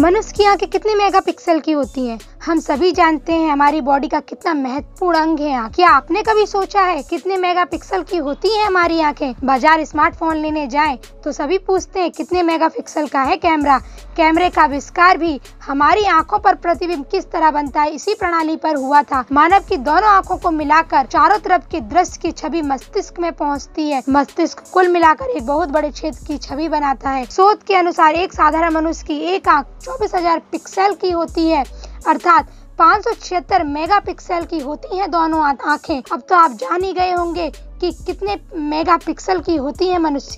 मनुष्य की आंखें कितने मेगापिक्सल की होती हैं हम सभी जानते हैं हमारी बॉडी का कितना महत्वपूर्ण अंग है आँख क्या आपने कभी सोचा है कितने मेगापिक्सल की होती हैं हमारी आंखें बाजार स्मार्टफोन लेने जाएं तो सभी पूछते हैं कितने मेगापिक्सल का है कैमरा कैमरे का आविष्कार भी हमारी आंखों पर प्रतिबिंब किस तरह बनता है इसी प्रणाली पर हुआ था मानव की दोनों आंखों को मिलाकर चारों तरफ के दृश्य की छवि मस्तिष्क में पहुंचती है मस्तिष्क कुल मिलाकर एक बहुत बड़े क्षेत्र की छवि बनाता है शोध के अनुसार एक साधारण मनुष्य की एक आँख चौबीस हजार पिक्सल की होती है अर्थात पाँच सौ छिहत्तर मेगा पिक्सल की होती हैं दोनों आंखें अब तो आप जान ही गए होंगे कि कितने मेगा पिक्सल की होती है मनुष्य